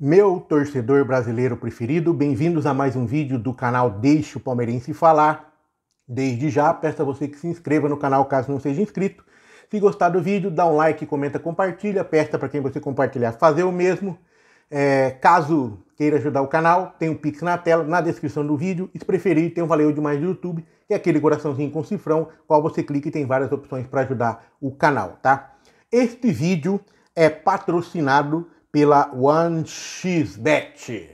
Meu torcedor brasileiro preferido, bem-vindos a mais um vídeo do canal Deixe o Palmeirense Falar. Desde já, peço a você que se inscreva no canal caso não seja inscrito. Se gostar do vídeo, dá um like, comenta, compartilha. Peça para quem você compartilhar fazer o mesmo. É, caso queira ajudar o canal, tem um Pix na tela, na descrição do vídeo. E se preferir, tem um Valeu Demais do YouTube, que é aquele coraçãozinho com cifrão, qual você clica e tem várias opções para ajudar o canal, tá? Este vídeo é patrocinado pela OneXBet.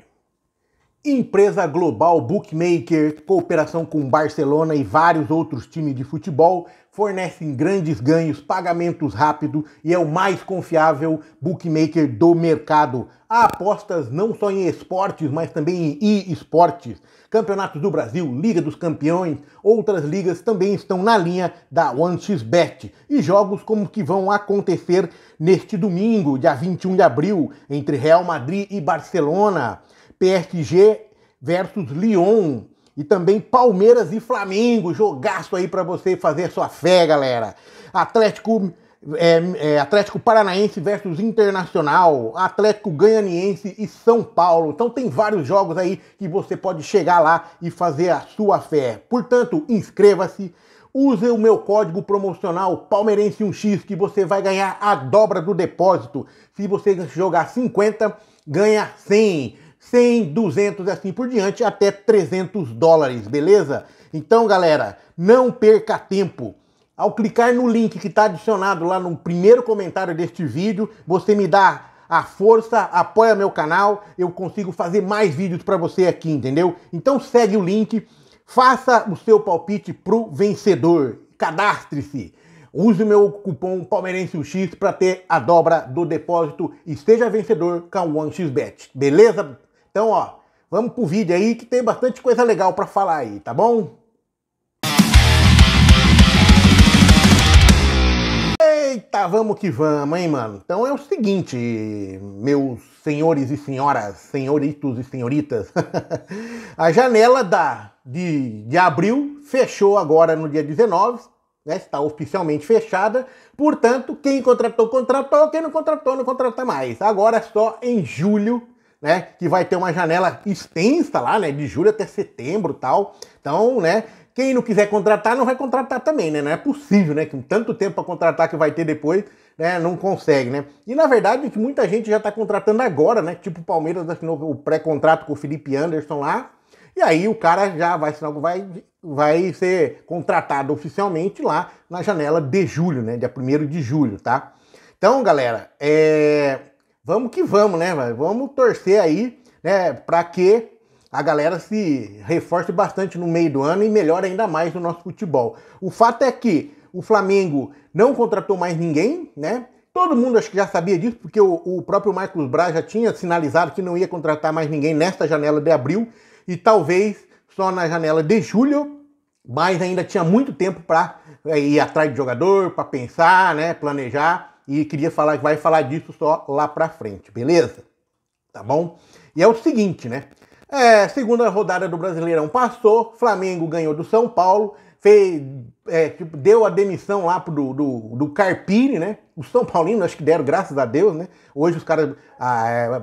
Empresa global bookmaker, cooperação com Barcelona e vários outros times de futebol, fornecem grandes ganhos, pagamentos rápidos e é o mais confiável bookmaker do mercado. Há apostas não só em esportes, mas também em e-esportes. Campeonato do Brasil, Liga dos Campeões, outras ligas também estão na linha da OneXBet. E jogos como que vão acontecer neste domingo, dia 21 de abril, entre Real Madrid e Barcelona, PSG versus Lyon, e também Palmeiras e Flamengo. Jogaço aí para você fazer sua fé, galera. Atlético é, é, Atlético Paranaense versus Internacional, Atlético Ganhaniense e São Paulo. Então tem vários jogos aí que você pode chegar lá e fazer a sua fé. Portanto, inscreva-se, use o meu código promocional Palmeirense1x que você vai ganhar a dobra do depósito. Se você jogar 50, ganha 100. 100, 200 e assim por diante, até 300 dólares, beleza? Então, galera, não perca tempo ao clicar no link que está adicionado lá no primeiro comentário deste vídeo, você me dá a força, apoia meu canal, eu consigo fazer mais vídeos para você aqui, entendeu? Então segue o link, faça o seu palpite pro vencedor, cadastre-se. Use o meu cupom PalmeirenseUX para ter a dobra do depósito e seja vencedor com o OneXBet, beleza? Então, ó, vamos pro vídeo aí que tem bastante coisa legal para falar aí, tá bom? Eita, vamos que vamos, hein, mano? Então é o seguinte, meus senhores e senhoras, senhoritos e senhoritas. a janela da, de, de abril fechou agora no dia 19, né? está oficialmente fechada. Portanto, quem contratou, contratou, quem não contratou, não contrata mais. Agora é só em julho né, que vai ter uma janela extensa lá, né, de julho até setembro, tal. Então, né, quem não quiser contratar, não vai contratar também, né? Não é possível, né? Com tanto tempo para contratar que vai ter depois, né? Não consegue, né? E na verdade, muita gente já está contratando agora, né? Tipo o Palmeiras assinou o pré-contrato com o Felipe Anderson lá. E aí o cara já vai, vai, vai ser contratado oficialmente lá na janela de julho, né? Dia 1 de julho, tá? Então, galera, é... vamos que vamos, né? Vamos torcer aí, né? Para que a galera se reforce bastante no meio do ano e melhora ainda mais o nosso futebol. O fato é que o Flamengo não contratou mais ninguém, né? Todo mundo acho que já sabia disso, porque o, o próprio Marcos Braz já tinha sinalizado que não ia contratar mais ninguém nesta janela de abril e talvez só na janela de julho, mas ainda tinha muito tempo para é, ir atrás de jogador, para pensar, né, planejar e queria falar, vai falar disso só lá para frente, beleza? Tá bom? E é o seguinte, né? É, segunda rodada do Brasileirão passou, Flamengo ganhou do São Paulo, fez, é, tipo, deu a demissão lá pro, do, do Carpini, né? O São Paulino, acho que deram, graças a Deus, né? Hoje os caras ah,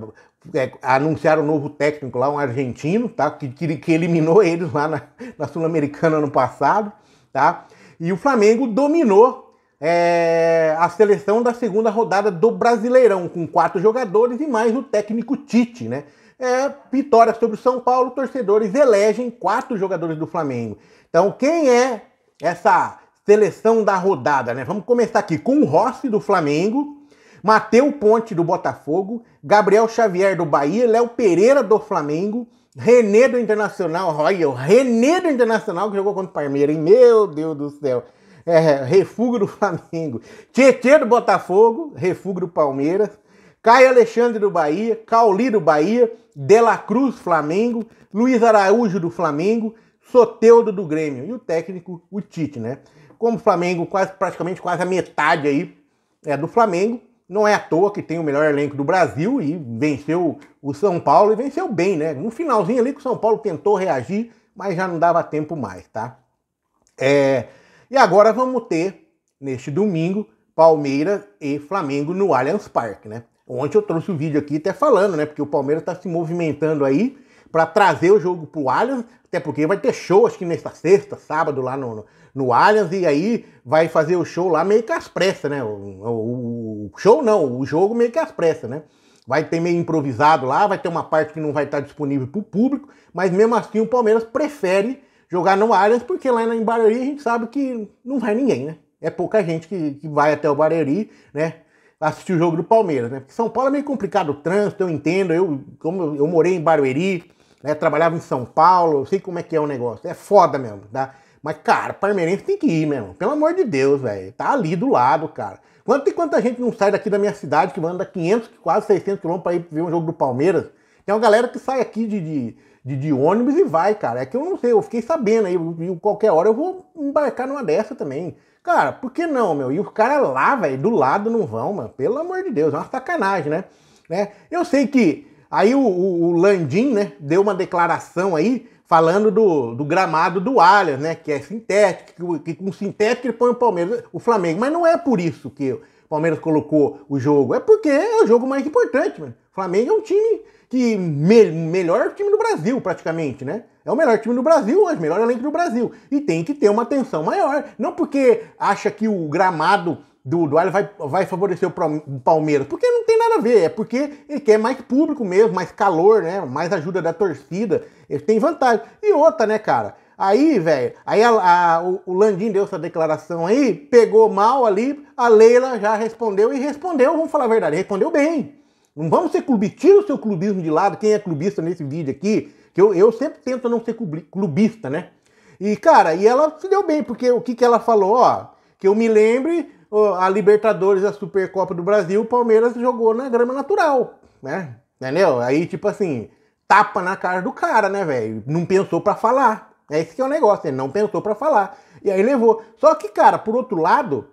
é, é, anunciaram um novo técnico lá, um argentino, tá? Que, que, que eliminou eles lá na, na Sul-Americana ano passado, tá? E o Flamengo dominou é, a seleção da segunda rodada do Brasileirão, com quatro jogadores e mais o técnico Tite, né? É, vitória sobre o São Paulo, torcedores elegem quatro jogadores do Flamengo. Então, quem é essa seleção da rodada, né? Vamos começar aqui com o Rossi do Flamengo, Mateu Ponte do Botafogo, Gabriel Xavier do Bahia, Léo Pereira do Flamengo, René do Internacional, olha, o René do Internacional que jogou contra o Palmeiras, hein? Meu Deus do céu é, refugo do Flamengo, Tietê do Botafogo, Refúgio do Palmeiras, Caio Alexandre do Bahia, Cauli do Bahia, Dela Cruz Flamengo, Luiz Araújo do Flamengo, Soteudo do Grêmio e o técnico o Tite, né? Como o Flamengo quase praticamente quase a metade aí é do Flamengo, não é à toa que tem o melhor elenco do Brasil e venceu o São Paulo e venceu bem, né? No finalzinho ali que o São Paulo tentou reagir, mas já não dava tempo mais, tá? É, e agora vamos ter, neste domingo, Palmeiras e Flamengo no Allianz Parque, né? Ontem eu trouxe um vídeo aqui até falando, né? Porque o Palmeiras está se movimentando aí para trazer o jogo pro Allianz, até porque vai ter show, acho que nesta sexta, sábado, lá no, no, no Allianz, e aí vai fazer o show lá meio que às pressas, né? O, o, o show não, o jogo meio que às pressas, né? Vai ter meio improvisado lá, vai ter uma parte que não vai estar tá disponível para o público, mas mesmo assim o Palmeiras prefere jogar no Allianz, porque lá em Barueri a gente sabe que não vai ninguém, né? É pouca gente que, que vai até o Barueri, né? Assistir o jogo do Palmeiras, né? Porque São Paulo é meio complicado o trânsito, eu entendo. Eu, como eu morei em Barueri, né? Trabalhava em São Paulo, eu sei como é que é o negócio. É foda mesmo, tá? Mas, cara, palmeirense tem que ir mesmo. Pelo amor de Deus, velho. Tá ali do lado, cara. Quanto e quanta gente não sai daqui da minha cidade, que manda 500, quase 600 quilômetros pra ir ver um jogo do Palmeiras? Tem uma galera que sai aqui de, de de, de, ônibus e vai, cara. É que eu não sei, eu fiquei sabendo aí, eu, qualquer hora eu vou embarcar numa dessa também. Cara, por que não, meu? E os caras lá, velho, do lado não vão, mano. Pelo amor de Deus, é uma sacanagem, né? né? Eu sei que aí o, o, o Landim, né, deu uma declaração aí falando do, do gramado do Allianz, né, que é sintético, que, que com sintético ele põe o Palmeiras, o Flamengo. Mas não é por isso que... Eu, o Palmeiras colocou o jogo. É porque é o jogo mais importante, mano. O Flamengo é um time que me melhor time do Brasil, praticamente, né? É o melhor time do Brasil hoje, melhor elenco do Brasil. E tem que ter uma atenção maior. Não porque acha que o gramado do, do Alho vai, vai favorecer o Palmeiras, porque não tem nada a ver, é porque ele quer mais público mesmo, mais calor, né? Mais ajuda da torcida, ele tem vantagem. E outra, né, cara? Aí, velho, aí a, a, o, o Landim deu essa declaração aí, pegou mal ali, a Leila já respondeu e respondeu, vamos falar a verdade, respondeu bem. Não vamos ser clubistas, tira o seu clubismo de lado, quem é clubista nesse vídeo aqui, que eu, eu sempre tento não ser clubista, né? E, cara, e ela se deu bem, porque o que, que ela falou, ó, que eu me lembre, a Libertadores, a Supercopa do Brasil, o Palmeiras jogou na grama natural, né? Entendeu? Aí, tipo assim, tapa na cara do cara, né, velho? Não pensou para falar. É esse que é o negócio, ele não pensou para falar. E aí levou. Só que, cara, por outro lado,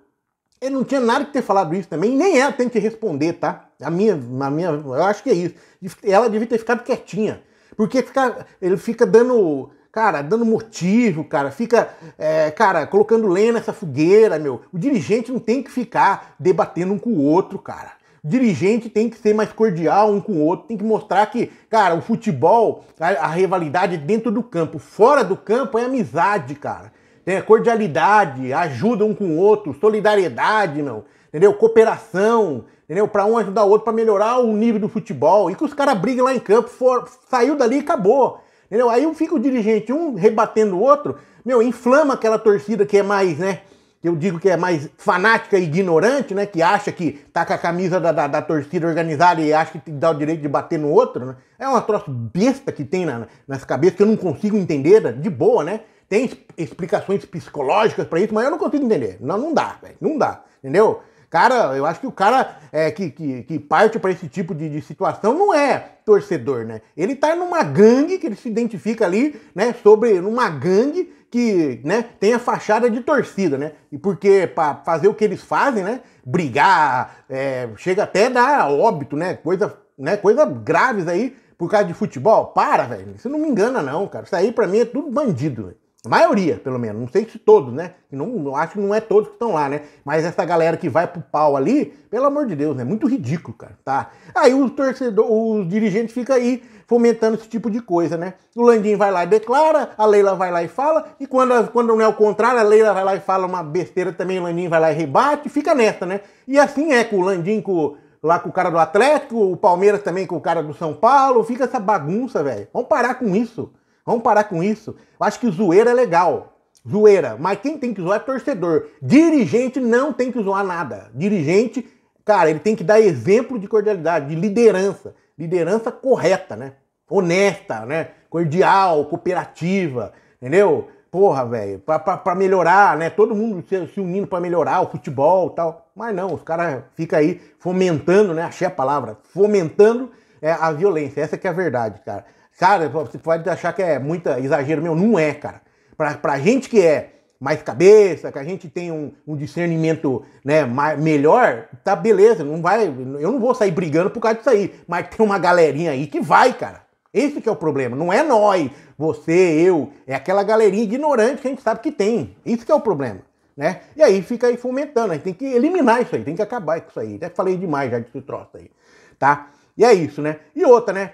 ele não tinha nada que ter falado isso também, nem ela tem que responder, tá? A minha, a minha, eu acho que é isso. Ela devia ter ficado quietinha. Porque fica, ele fica dando, cara, dando motivo, cara, fica, é, cara, colocando lenha nessa fogueira, meu. O dirigente não tem que ficar debatendo um com o outro, cara dirigente tem que ser mais cordial um com o outro, tem que mostrar que, cara, o futebol, a, a rivalidade é dentro do campo. Fora do campo é amizade, cara. Tem cordialidade, ajuda um com o outro, solidariedade, não entendeu? Cooperação, entendeu? Para um ajudar o outro para melhorar o nível do futebol. E que os caras briguem lá em campo, for, saiu dali e acabou. Entendeu? Aí fica o dirigente um rebatendo o outro, meu, inflama aquela torcida que é mais, né? que eu digo que é mais fanática e ignorante, né? Que acha que tá com a camisa da, da, da torcida organizada e acha que dá o direito de bater no outro, né? É uma troço besta que tem na, nessa cabeça que eu não consigo entender, né? de boa, né? Tem explicações psicológicas para isso, mas eu não consigo entender. Não, não dá, velho. Não dá, entendeu? cara, eu acho que o cara é, que, que, que parte para esse tipo de, de, situação não é torcedor, né? Ele tá numa gangue que ele se identifica ali, né? Sobre numa gangue que, né, tem a fachada de torcida, né? E porque para fazer o que eles fazem, né? Brigar, é, chega até dar óbito, né? Coisa, né? Coisa graves aí por causa de futebol. Para, velho. você não me engana não, cara. Isso aí para mim é tudo bandido, velho. A maioria, pelo menos. Não sei se todos, né? Não, acho que não é todos que estão lá, né? Mas essa galera que vai pro pau ali, pelo amor de Deus, é né? muito ridículo, cara, tá? Aí os torcedor os dirigentes ficam aí fomentando esse tipo de coisa, né? O Landim vai lá e declara, a Leila vai lá e fala, e quando, quando não é o contrário, a Leila vai lá e fala uma besteira também, o Landim vai lá e rebate, fica nessa, né? E assim é com o Landim com, lá com o cara do Atlético, o Palmeiras também com o cara do São Paulo, fica essa bagunça, velho. Vamos parar com isso. Vamos parar com isso. Eu acho que zoeira é legal. Zoeira. Mas quem tem que zoar é torcedor. Dirigente não tem que zoar nada. Dirigente, cara, ele tem que dar exemplo de cordialidade, de liderança. Liderança correta, né? Honesta, né? Cordial, cooperativa, entendeu? Porra, velho, pra, pra, pra, melhorar, né? Todo mundo se, se unindo para melhorar o futebol e tal. Mas não, os caras ficam aí fomentando, né? Achei a palavra, fomentando é, a violência. Essa que é a verdade, cara. Cara, você pode achar que é muito exagero meu. Não é, cara. Pra, pra gente que é mais cabeça, que a gente tem um, um discernimento né, mais, melhor, tá beleza. Não vai, eu não vou sair brigando por causa disso aí. Mas tem uma galerinha aí que vai, cara. Esse que é o problema. Não é nós, você, eu. É aquela galerinha ignorante que a gente sabe que tem. Isso que é o problema. Né? E aí fica aí fomentando. A gente tem que eliminar isso aí, tem que acabar com isso aí. Até falei demais já desse troço aí. Tá? E é isso, né? E outra, né?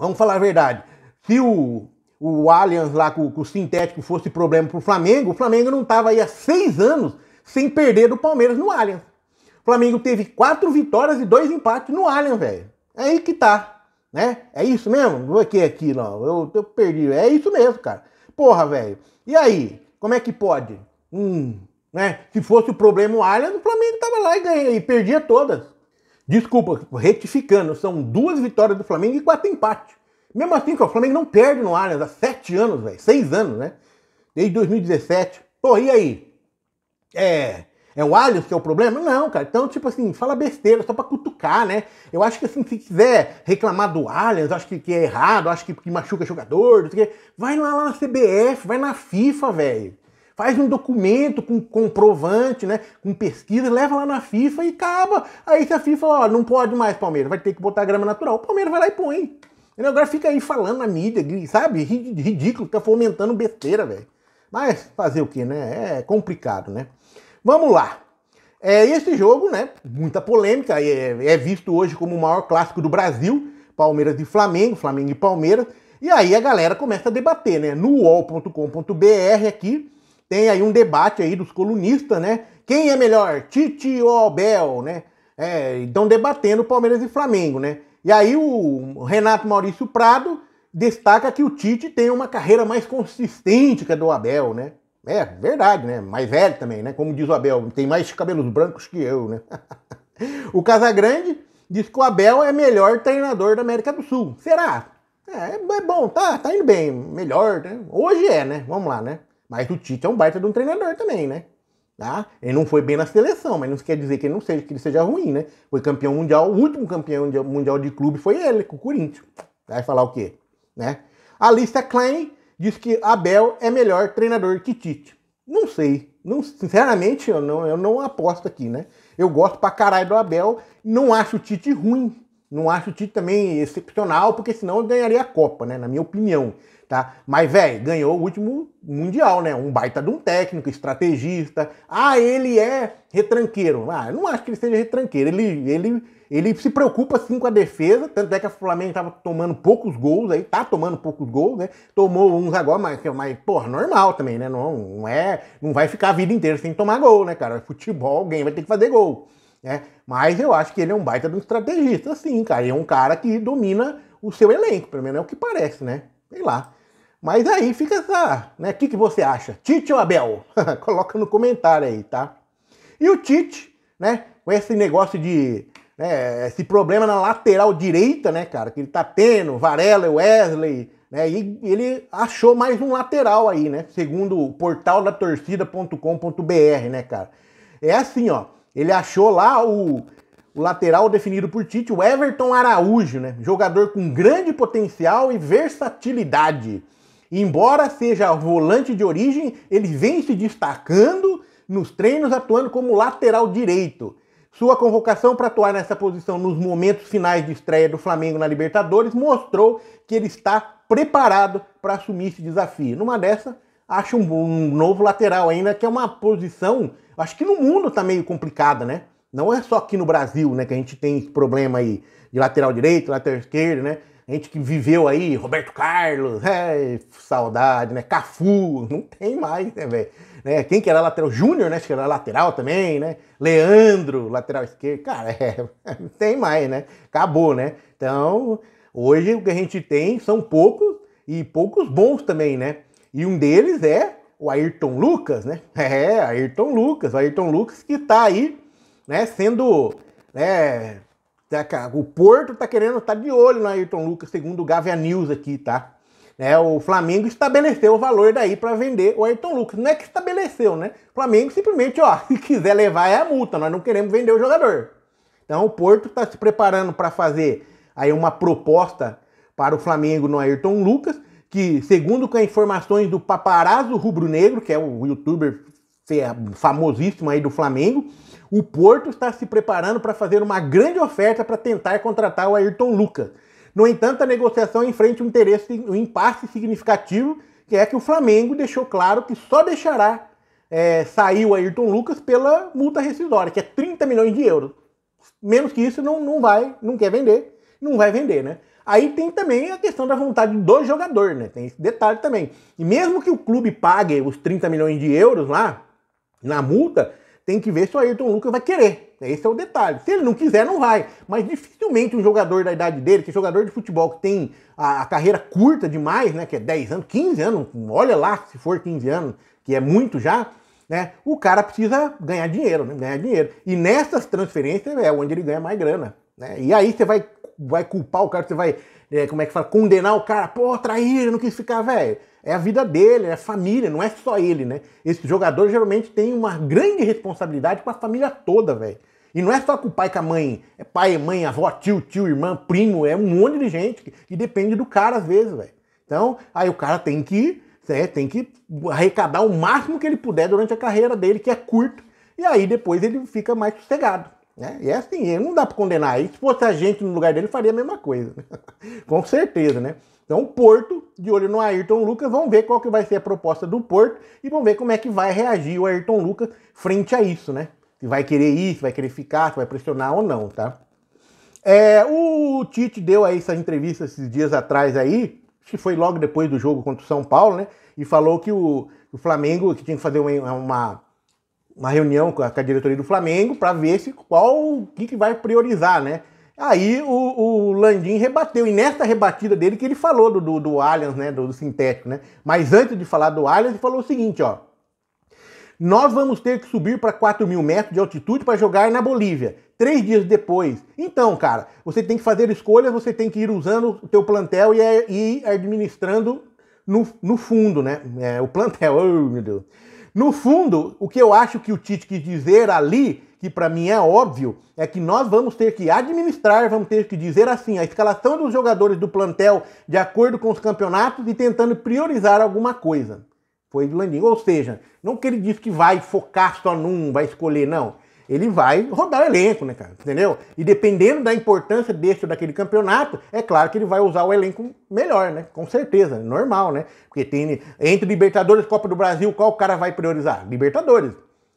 Vamos falar a verdade. Se o, o Allianz lá com, com o sintético fosse problema para o Flamengo, o Flamengo não estava aí há seis anos sem perder do Palmeiras no Allianz. O Flamengo teve quatro vitórias e dois empates no Allianz, velho. É aí que tá, né? É isso mesmo? Vou aqui, é aqui, não. Eu, eu perdi. É isso mesmo, cara. Porra, velho. E aí? Como é que pode? Hum, né? Se fosse o problema o Allianz, o Flamengo tava lá e ganha e perdia todas. Desculpa, retificando, são duas vitórias do Flamengo e quatro empates. Mesmo assim, o Flamengo não perde no Allianz há sete anos, velho. Seis anos, né? Desde 2017. Pô, e aí? É. É o Allianz que é o problema? Não, cara. Então, tipo assim, fala besteira só pra cutucar, né? Eu acho que, assim, se quiser reclamar do Allianz, acho que, que é errado, acho que, que machuca jogador, não sei o quê. Vai lá, lá na CBF, vai na FIFA, velho faz um documento com comprovante, né? Com pesquisa, leva lá na FIFA e acaba. Aí se a FIFA, ó, não pode mais, Palmeiras, vai ter que botar grama natural. O Palmeiras vai lá e põe. Entendeu? Agora fica aí falando na mídia, sabe? Ridículo, fica fomentando besteira, velho. Mas fazer o que, né? É complicado, né? Vamos lá. É, esse jogo, né? Muita polêmica, é, é visto hoje como o maior clássico do Brasil. Palmeiras e Flamengo, Flamengo e Palmeiras. E aí a galera começa a debater, né? No Wall.com.br aqui, tem aí um debate aí dos colunistas, né? Quem é melhor, Tite ou Abel, né? É, estão debatendo Palmeiras e Flamengo, né? E aí o Renato Maurício Prado destaca que o Tite tem uma carreira mais consistente que a do Abel, né? É verdade, né? Mais velho também, né? Como diz o Abel, tem mais cabelos brancos que eu, né? o Casagrande diz que o Abel é melhor treinador da América do Sul. Será? É, é bom, tá, tá indo bem, melhor, né? Hoje é, né? Vamos lá, né? Mas o Tite é um baita de um treinador também, né? Tá? Ele não foi bem na seleção, mas não quer dizer que ele não seja, que ele seja ruim, né? Foi campeão mundial, o último campeão mundial de clube foi ele, com o Corinthians. Vai falar o quê? Né? A lista Klein diz que Abel é melhor treinador que Tite. Não sei. Não, sinceramente, eu não, eu não aposto aqui, né? Eu gosto pra caralho do Abel, não acho o Tite ruim. Não acho o Tite também excepcional, porque senão eu ganharia a Copa, né? Na minha opinião tá? Mas, velho, ganhou o último Mundial, né? Um baita de um técnico, estrategista. Ah, ele é retranqueiro. Ah, eu não acho que ele seja retranqueiro. Ele, ele, ele se preocupa sim com a defesa, tanto é que o Flamengo estava tomando poucos gols aí, tá tomando poucos gols, né? Tomou uns agora, mas, mas porra, normal também, né? Não, não é. Não vai ficar a vida inteira sem tomar gol, né, cara? É futebol, alguém vai ter que fazer gol. Né? Mas eu acho que ele é um baita de um estrategista, sim, cara. Ele é um cara que domina o seu elenco, pelo menos é o que parece, né? Sei lá. Mas aí fica essa, né? O que, que você acha? Tite ou Abel? Coloca no comentário aí, tá? E o Tite, né? Com esse negócio de. Né, esse problema na lateral direita, né, cara? Que ele tá tendo, Varela, e Wesley, né? E ele achou mais um lateral aí, né? Segundo o portal da torcida.com.br, né, cara? É assim, ó. Ele achou lá o o lateral definido por Tite, o Everton Araújo, né? Jogador com grande potencial e versatilidade. Embora seja volante de origem, ele vem se destacando nos treinos atuando como lateral direito. Sua convocação para atuar nessa posição nos momentos finais de estreia do Flamengo na Libertadores mostrou que ele está preparado para assumir esse desafio. Numa dessa, acho um, um, novo lateral ainda, que é uma posição, acho que no mundo está meio complicada, né? Não é só aqui no Brasil, né, que a gente tem esse problema aí de lateral direito, lateral esquerdo, né? gente que viveu aí, Roberto Carlos, é, saudade, né? Cafu, não tem mais, né, velho? Né? Quem que era lateral? Júnior, né? Acho que era lateral também, né? Leandro, lateral esquerdo. Cara, é, não tem mais, né? Acabou, né? Então, hoje o que a gente tem são poucos e poucos bons também, né? E um deles é o Ayrton Lucas, né? É, Ayrton Lucas, o Ayrton Lucas que tá aí, né, sendo, né, né, o Porto está querendo estar tá de olho no Ayrton Lucas, segundo o Gavia News aqui, tá? É, o Flamengo estabeleceu o valor daí para vender o Ayrton Lucas. Não é que estabeleceu, né? O Flamengo simplesmente, ó, se quiser levar é a multa, nós não queremos vender o jogador. Então o Porto está se preparando para fazer aí uma proposta para o Flamengo no Ayrton Lucas, que segundo com as informações do Paparazzo Rubro Negro, que é o youtuber famosíssimo aí do Flamengo, o Porto está se preparando para fazer uma grande oferta para tentar contratar o Ayrton Lucas. No entanto, a negociação enfrenta um interesse, um impasse significativo, que é que o Flamengo deixou claro que só deixará é, sair o Ayrton Lucas pela multa rescisória, que é 30 milhões de euros. Menos que isso, não, não vai, não quer vender, não vai vender, né? Aí tem também a questão da vontade do jogador, né? Tem esse detalhe também. E mesmo que o clube pague os 30 milhões de euros lá na multa, tem que ver se o Ayrton Lucas vai querer. Né? Esse é o detalhe. Se ele não quiser, não vai. Mas dificilmente um jogador da idade dele, que é jogador de futebol que tem a, a, carreira curta demais, né? Que é 10 anos, 15 anos, olha lá se for 15 anos, que é muito já, né? O cara precisa ganhar dinheiro, né? Ganhar dinheiro. E nessas transferências é onde ele ganha mais grana. Né? E aí você vai, vai culpar o cara, você vai, é, como é que fala, condenar o cara, pô, traíra, não quis ficar, velho é a vida dele, é a família, não é só ele, né? Esse jogador geralmente tem uma grande responsabilidade com a família toda, velho. E não é só com o pai, com a mãe. É pai, mãe, avó, tio, tio, irmã, primo. É um monte de gente. Que, depende do cara, às vezes, velho. Então, aí o cara tem que, né, tem que arrecadar o máximo que ele puder durante a carreira dele, que é curto. E aí depois ele fica mais sossegado. Né? E é assim, não dá para condenar. E se fosse a gente no lugar dele, faria a mesma coisa. Né? com certeza, né? Então, o Porto, de olho no Ayrton Lucas, vão ver qual que vai ser a proposta do Porto e vão ver como é que vai reagir o Ayrton Lucas frente a isso, né? Se vai querer ir, se vai querer ficar, se vai pressionar ou não, tá? É, o Tite deu aí essa entrevista esses dias atrás aí, acho que foi logo depois do jogo contra o São Paulo, né? E falou que o, o Flamengo que tinha que fazer uma, uma, uma reunião com a, com a, diretoria do Flamengo para ver se qual o que, que vai priorizar, né? Aí o, o, Landim rebateu, e nessa rebatida dele que ele falou do, do, do Allianz, né, do, do, sintético, né? Mas antes de falar do Allianz, ele falou o seguinte, ó. Nós vamos ter que subir para 4 mil metros de altitude para jogar na Bolívia, três dias depois. Então, cara, você tem que fazer escolhas, você tem que ir usando o teu plantel e é, ir administrando no, no fundo, né? É, o plantel, oh, meu Deus. No fundo, o que eu acho que o Tite quis dizer ali que para mim é óbvio, é que nós vamos ter que administrar, vamos ter que dizer assim, a escalação dos jogadores do plantel de acordo com os campeonatos e tentando priorizar alguma coisa. Foi do Landinho. Ou seja, não que ele diz que vai focar só num, vai escolher, não ele vai rodar o elenco, né, cara? Entendeu? E dependendo da importância deste ou daquele campeonato, é claro que ele vai usar o elenco melhor, né? Com certeza, normal, né? Porque tem entre Libertadores e Copa do Brasil, qual o cara vai priorizar? Libertadores.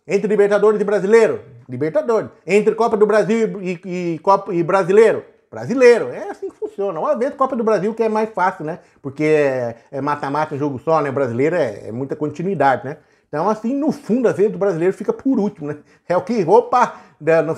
Entre Libertadores e Brasileiro, Libertadores. Entre Copa do Brasil e, e, e, Copa, e Brasileiro, brasileiro. É assim que funciona. Uma vez Copa do Brasil que é mais fácil, né? Porque é, é mata-mata, é jogo só, né? Brasileiro é, é, muita continuidade, né? Então, assim, no fundo, às vezes o brasileiro fica por último, né? É o que, opa,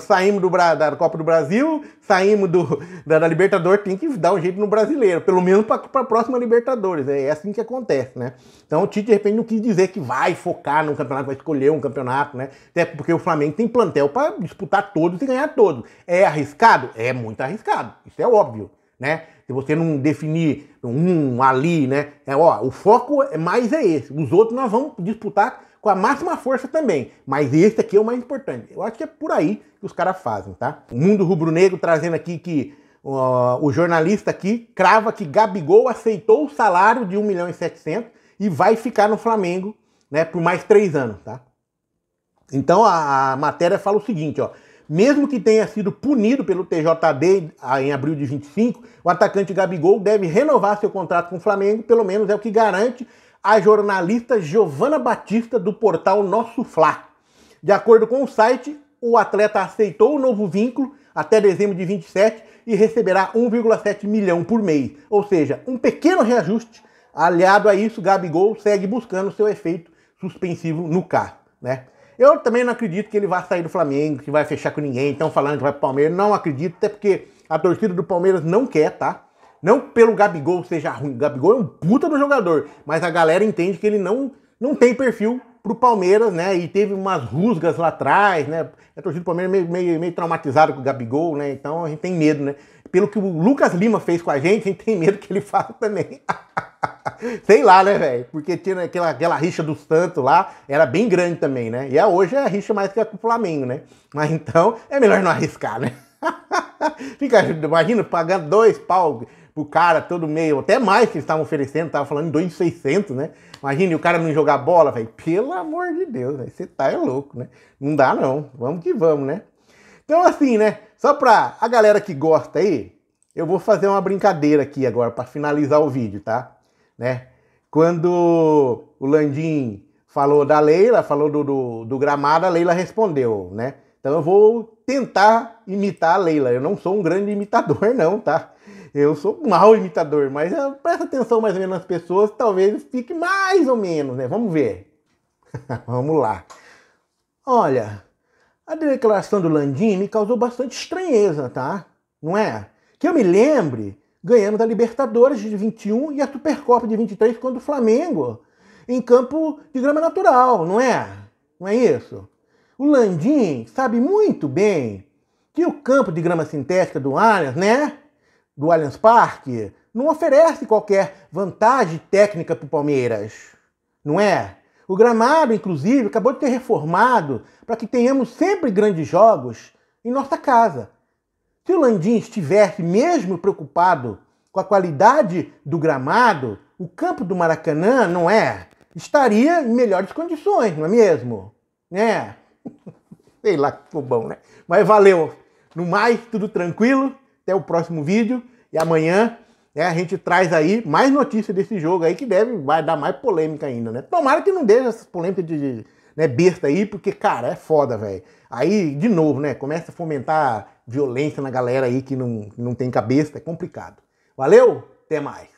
saímos do, da Copa do Brasil, saímos do, da, da, Libertadores, tem que dar um jeito no brasileiro, pelo menos para a próxima Libertadores. É, é, assim que acontece, né? Então o Tite, de repente, não quis dizer que vai focar num campeonato, vai escolher um campeonato, né? Até porque o Flamengo tem plantel para disputar todos e ganhar todos. É arriscado? É muito arriscado, isso é óbvio, né? Se você não definir um ali, né? É, ó, o foco é mais é esse. Os outros nós vamos disputar com a máxima força também. Mas esse aqui é o mais importante. Eu acho que é por aí que os caras fazem, tá? O mundo rubro-negro trazendo aqui que uh, o jornalista aqui crava que Gabigol aceitou o salário de 1 milhão e 700 e vai ficar no Flamengo, né, por mais três anos, tá? Então a, a matéria fala o seguinte, ó mesmo que tenha sido punido pelo TJD em abril de 25, o atacante Gabigol deve renovar seu contrato com o Flamengo, pelo menos é o que garante a jornalista Giovana Batista do portal Nosso Fla. De acordo com o site, o atleta aceitou o novo vínculo até dezembro de 27 e receberá 1,7 milhão por mês, ou seja, um pequeno reajuste. Aliado a isso, Gabigol segue buscando seu efeito suspensivo no carro, né? Eu também não acredito que ele vá sair do Flamengo, que vai fechar com ninguém. Estão falando que vai pro Palmeiras. Não acredito, até porque a torcida do Palmeiras não quer, tá? Não pelo Gabigol seja ruim. O Gabigol é um puta do jogador. Mas a galera entende que ele não, não tem perfil pro Palmeiras, né? E teve umas rusgas lá atrás, né? A torcida do Palmeiras é meio, meio, meio traumatizada com o Gabigol, né? Então a gente tem medo, né? pelo que o Lucas Lima fez com a gente, a gente tem medo que ele faça também. Sei lá, né, velho? Porque tinha aquela, aquela rixa do Santos lá, era bem grande também, né? E é, hoje é a rixa mais que a é com o Flamengo, né? Mas então é melhor não arriscar, né? Fica, imagina, pagando dois pau pro cara todo meio, até mais que eles estavam oferecendo, tava falando 2,600, né? Imagina, o cara não jogar bola, velho. Pelo amor de Deus, Você tá é louco, né? Não dá não. Vamos que vamos, né? Então, assim, né? Só pra a galera que gosta aí, eu vou fazer uma brincadeira aqui agora para finalizar o vídeo, tá? Né? Quando o Landim falou da Leila, falou do, do, do gramado, a Leila respondeu, né? Então eu vou tentar imitar a Leila. Eu não sou um grande imitador, não, tá? Eu sou um mau imitador, mas eh, presta atenção mais ou menos nas pessoas, talvez fique mais ou menos, né? Vamos ver. Vamos lá. Olha, a declaração do Landim me causou bastante estranheza, tá? Não é? Que eu me lembre, ganhamos a Libertadores de 21 e a Supercopa de 23 contra o Flamengo, em campo de grama natural, não é? Não é isso? O Landim sabe muito bem que o campo de grama sintética do Allianz, né? Do Allianz Parque, não oferece qualquer vantagem técnica para o Palmeiras, não é? O gramado, inclusive, acabou de ter reformado para que tenhamos sempre grandes jogos em nossa casa. Se o Landim estivesse mesmo preocupado com a qualidade do gramado, o campo do Maracanã, não é? Estaria em melhores condições, não é mesmo? Né? Sei lá que ficou bom, né? Mas valeu. No mais, tudo tranquilo. Até o próximo vídeo e amanhã né? A gente traz aí mais notícia desse jogo aí que deve vai dar mais polêmica ainda, né? Tomara que não deixe essas polêmicas de, de né, besta aí, porque, cara, é foda, velho. Aí, de novo, né? Começa a fomentar violência na galera aí que não, não tem cabeça, é complicado. Valeu, até mais.